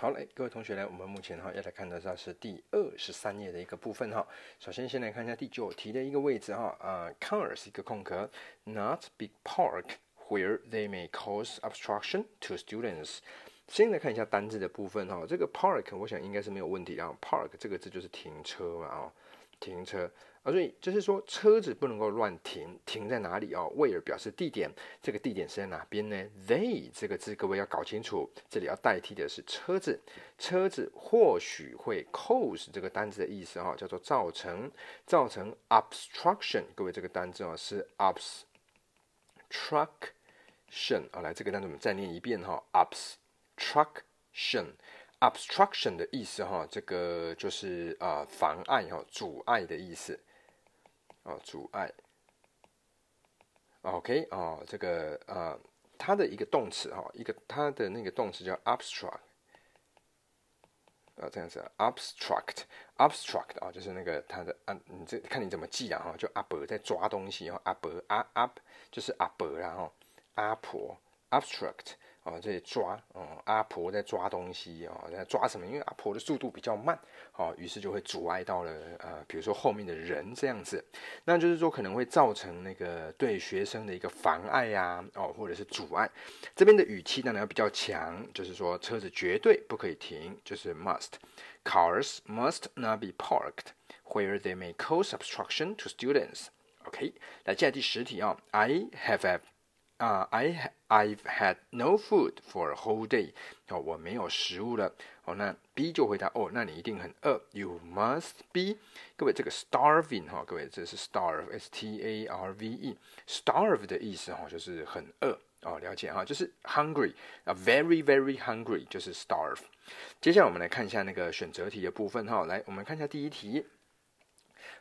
好嘞，各位同学呢，我们目前哈要来看的这是第二十三页的一个部分哈。首先先来看一下第九题的一个位置哈。啊，，car 是一个空格，Not b i g park where they may cause obstruction to students。先来看一下单字的部分哈，这个 park 我想应该是没有问题啊。park 这个字就是停车嘛啊。停车啊，所以就是说车子不能够乱停，停在哪里哦 w h e r e 表示地点，这个地点是在哪边呢？They 这个字各位要搞清楚，这里要代替的是车子，车子或许会 cause 这个单字的意思哦，叫做造成，造成 obstruction。各位这个单字啊是 obstruction 啊，来这个单字我们再念一遍哈，obstruction。obstruction 的意思哈，这个就是啊妨碍哈阻碍的意思哦阻碍。OK 哦，这个啊它的一个动词哈，一个它的那个动词叫 abstract 啊这样子 abstract abstract 啊就是那个它的啊你这看你怎么记啊哈，就阿伯在抓东西然后阿伯啊阿就是阿伯然后阿婆 abstract。哦，在抓，嗯，阿婆在抓东西啊，在抓什么？因为阿婆的速度比较慢，哦，于是就会阻碍到了，呃，比如说后面的人这样子，那就是说可能会造成那个对学生的一个妨碍呀，哦，或者是阻碍。这边的语气当然要比较强，就是说车子绝对不可以停，就是 must。Cars must not be parked where they may cause obstruction to students. OK，来接下第十题啊，I have a 啊，I I've had no food for a whole day。哦，我没有食物了。哦，那 B 就回答，哦，那你一定很饿。You must be。各位，这个 starving 哈，各位这是 starve，s t a r v e，starve 的意思哈，就是很饿。哦，了解哈，就是 hungry 啊，very very hungry 就是 starve。接下来我们来看一下那个选择题的部分哈。来，我们看一下第一题。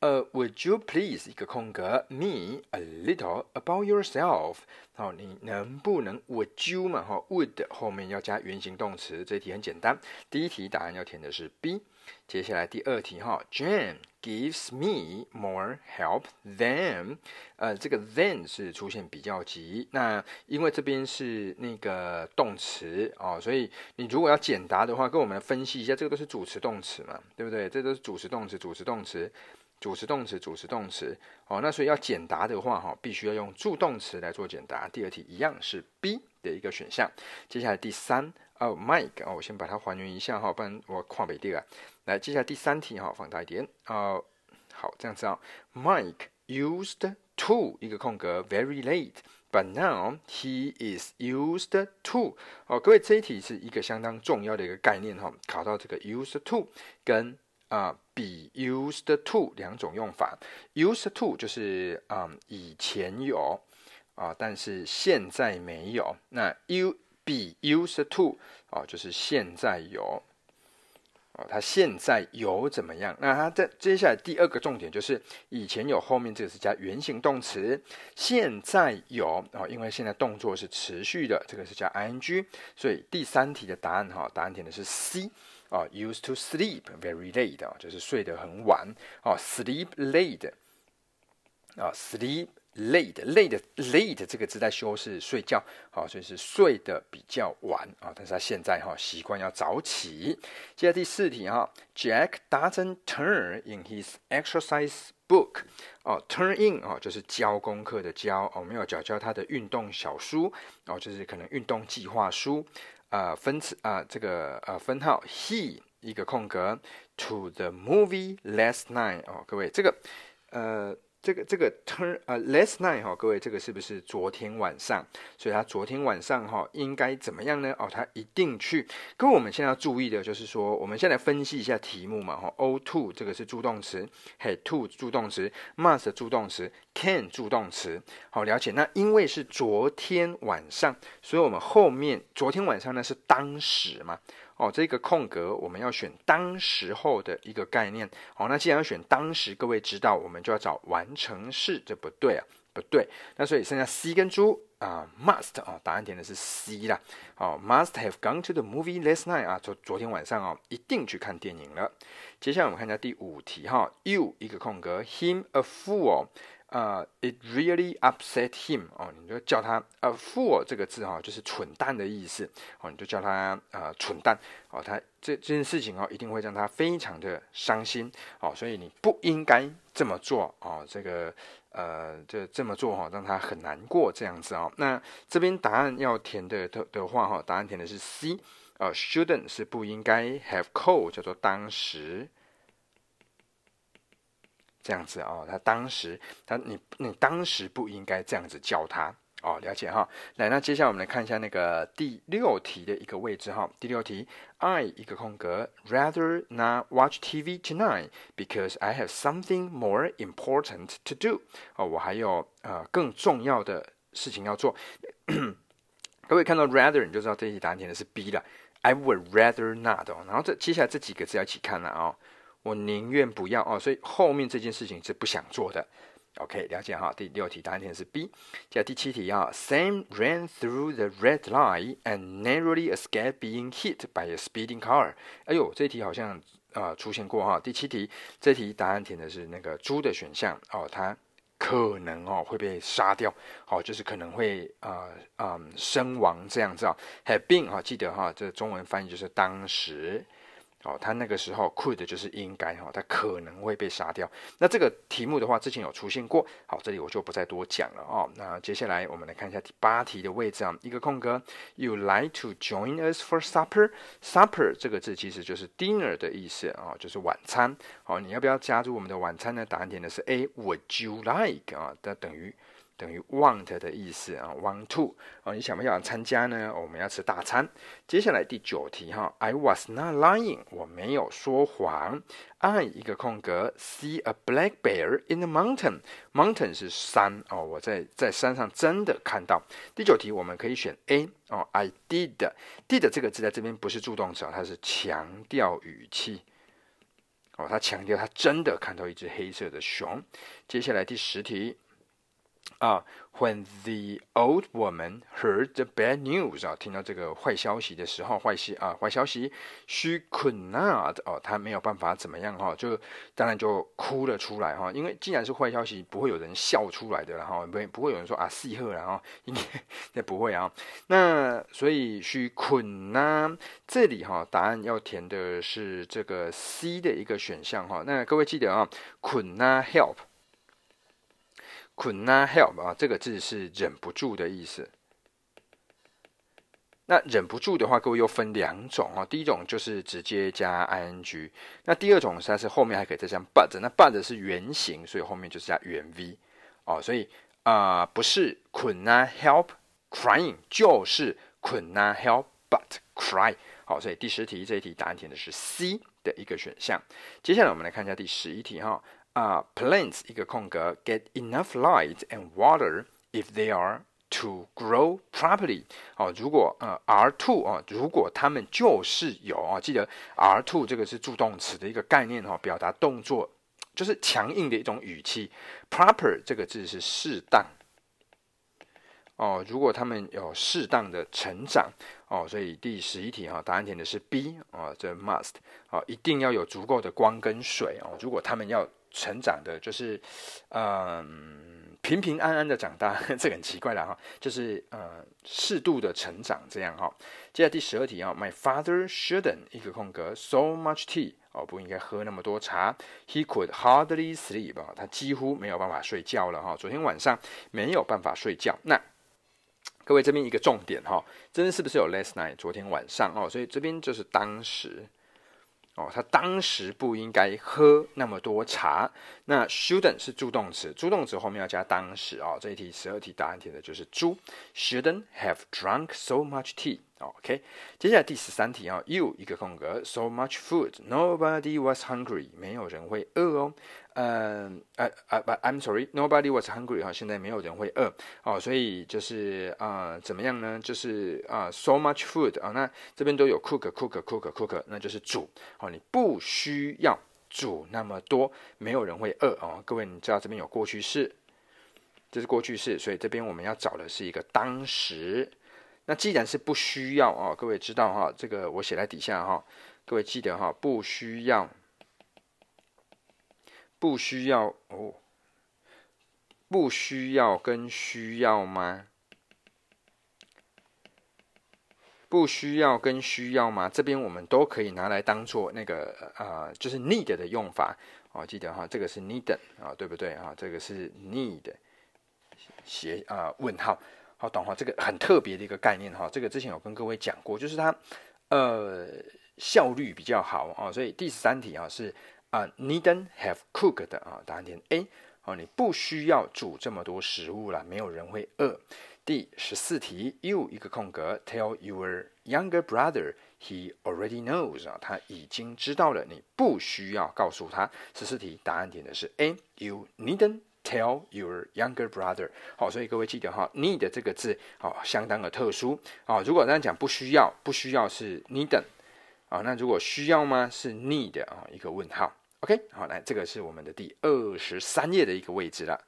呃，Would you please 一个空格，me a little about yourself？哦，你能不能？Would you 嘛？哈，Would 后面要加原形动词。这题很简单。第一题答案要填的是 B。接下来第二题哈，Jane gives me more help than，呃，这个 than 是出现比较级。那因为这边是那个动词哦，所以你如果要简答的话，跟我们分析一下，这个都是主词动词嘛，对不对？这都是主词动词，主词动词。主词动词，主词动词，哦，那所以要简答的话，哈，必须要用助动词来做简答。第二题一样是 B 的一个选项。接下来第三，哦，Mike，哦，我先把它还原一下，哈，不然我跨北地了。来，接下来第三题，哈，放大一点，哦，好，这样子啊，Mike used to 一个空格，very late，but now he is used to。哦，各位这一题是一个相当重要的一个概念，哈，考到这个 used to 跟。啊，be used to 两种用法，used to 就是啊以前有啊，但是现在没有。那 u be used to 哦，就是现在有哦，它现在有怎么样？那它在接下来第二个重点就是以前有后面这个是加原形动词，现在有哦，因为现在动作是持续的，这个是加 ing。所以第三题的答案哈，答案填的是 C。啊，used to sleep very late 啊，就是睡得很晚啊，sleep late 啊，sleep late late late 这个字在修饰睡觉，好，所以是睡得比较晚啊。但是他现在哈习惯要早起。接下来第四题哈，Jack doesn't turn in his exercise book 哦，turn in 哦，就是教功课的教哦，没有教教他的运动小书哦，就是可能运动计划书。啊，分词啊，这个呃，分号，He 一个空格，to the movie last night。哦，各位，这个呃。这个这个 turn 呃 last night 哈，各位这个是不是昨天晚上？所以他昨天晚上哈应该怎么样呢？哦，他一定去。各位我们现在要注意的就是说，我们现在分析一下题目嘛哈。O to 这个是助动词 h e to 助动词，must 助动词，can 助动词，好了解。那因为是昨天晚上，所以我们后面昨天晚上呢是当时嘛。哦，这个空格我们要选当时候的一个概念。哦，那既然要选当时，各位知道我们就要找完成式，这不对啊，不对。那所以剩下 C 跟猪啊，must 啊，答案填的是 C 啦。好，must have gone to the movie last night 啊，昨昨天晚上啊，一定去看电影了。接下来我们看一下第五题哈，you 一个空格，him a fool。呃，it really upset him 哦，你就叫他呃，fool 这个字哈，就是蠢蛋的意思哦，你就叫他呃，蠢蛋哦，他这这件事情哦，一定会让他非常的伤心哦，所以你不应该这么做哦，这个呃，这这么做哈，让他很难过这样子啊。那这边答案要填的的的话哈，答案填的是 C，呃，shouldn't 是不应该，have c a l l d 叫做当时。这样子哦，他当时他你你当时不应该这样子叫他哦，了解哈。来，那接下来我们来看一下那个第六题的一个位置哈。第六题，I 一个空格，rather not watch TV tonight because I have something more important to do。哦，我还有呃更重要的事情要做。各位看到 rather，你就知道这题答案填的是 B 了。I would rather not。然后这接下来这几个字要一起看了啊。我宁愿不要哦，所以后面这件事情是不想做的。OK，了解哈。第六题答案填是 B。接下第七题啊，Sam ran through the red light and narrowly escaped being hit by a speeding car。哎呦，这题好像啊出现过哈。第七题，这题答案填的是那个猪的选项哦，它可能哦会被杀掉，好，就是可能会啊啊身亡这样子啊。Have been 啊，记得哈，这中文翻译就是当时。哦，他那个时候 could 就是应该哈，他可能会被杀掉。那这个题目的话，之前有出现过，好，这里我就不再多讲了哦。那接下来我们来看一下第八题的位置啊，一个空格，You like to join us for supper？supper 这个字其实就是 dinner 的意思啊，就是晚餐。好，你要不要加入我们的晚餐呢？答案填的是 A，Would you like？啊，它等于。等于 want 的意思啊，want to 哦，你想不想参加呢？我们要吃大餐。接下来第九题哈，I was not lying，我没有说谎。按一个空格，see a black bear in the mountain，mountain 是山哦，我在在山上真的看到。第九题我们可以选 A 哦，I did，did 这个字在这边不是助动词，它是强调语气。哦，他强调他真的看到一只黑色的熊。接下来第十题。啊，When the old woman heard the bad news 啊，听到这个坏消息的时候，坏消息啊，坏消息，She could not 哦，她没有办法怎么样哈，就当然就哭了出来哈。因为既然是坏消息，不会有人笑出来的哈，不不会有人说啊，喜贺了哈，应该也不会啊。那所以，She could not 这里哈，答案要填的是这个 C 的一个选项哈。那各位记得啊，could not help。Couldn't help 啊，这个字是忍不住的意思。那忍不住的话，各位又分两种啊。第一种就是直接加 ing，那第二种它是后面还可以再加 but。那 but 是原形，所以后面就是加原 v 哦。所以啊，不是 couldn't help crying，就是 couldn't help but cry。好，所以第十题这一题答案填的是 C 的一个选项。接下来我们来看一下第十一题哈。啊，plants 一个空格，get enough light and water if they are to grow properly。哦，如果呃，are to 啊，如果他们就是有啊，记得 are to 这个是助动词的一个概念哦，表达动作就是强硬的一种语气。proper 这个字是适当哦，如果他们有适当的成长哦，所以第十一题哈，答案填的是 B 哦，这 must 哦，一定要有足够的光跟水哦，如果他们要。成长的，就是，嗯，平平安安的长大，这个很奇怪了哈，就是，嗯，适度的成长这样哈。接下来第十二题啊，My father shouldn't 一个空格 so much tea 哦，不应该喝那么多茶，He could hardly sleep 啊，他几乎没有办法睡觉了哈，昨天晚上没有办法睡觉。那各位这边一个重点哈，这是不是有 last night 昨天晚上哦？所以这边就是当时。哦，他当时不应该喝那么多茶。那 shouldn't 是助动词，助动词后面要加当时哦。这一题十二题答案填的就是 shouldn't have drunk so much tea。OK，接下来第十三题啊，又一个空格，so much food，nobody was hungry，没有人会饿哦，嗯，呃，啊不，I'm sorry，nobody was hungry 哈，现在没有人会饿哦，所以就是啊，怎么样呢？就是啊，so much food 啊，那这边都有 cook，cook，cook，cook，那就是煮哦，你不需要煮那么多，没有人会饿哦，各位，你知道这边有过去式，这是过去式，所以这边我们要找的是一个当时。那既然是不需要啊，各位知道哈，这个我写在底下哈，各位记得哈，不需要，不需要哦，不需要跟需要吗？不需要跟需要吗？这边我们都可以拿来当做那个呃，就是 need 的用法哦，记得哈，这个是 need 啊，对不对啊？这个是 need 斜啊问号。好，懂哈，这个很特别的一个概念哈，这个之前有跟各位讲过，就是它呃效率比较好啊，所以第十三题啊是啊，needn't have cooked 啊，答案填 A 哦，你不需要煮这么多食物了，没有人会饿。第十四题，you 一个空格，tell your younger brother he already knows 啊，他已经知道了，你不需要告诉他。十四题答案填的是 A，you needn't Tell your younger brother。好，所以各位记得哈，need 这个字哦，相当的特殊哦。如果大家讲不需要，不需要是 needn't。啊，那如果需要吗？是 need 啊，一个问号。OK，好，来，这个是我们的第二十三页的一个位置了。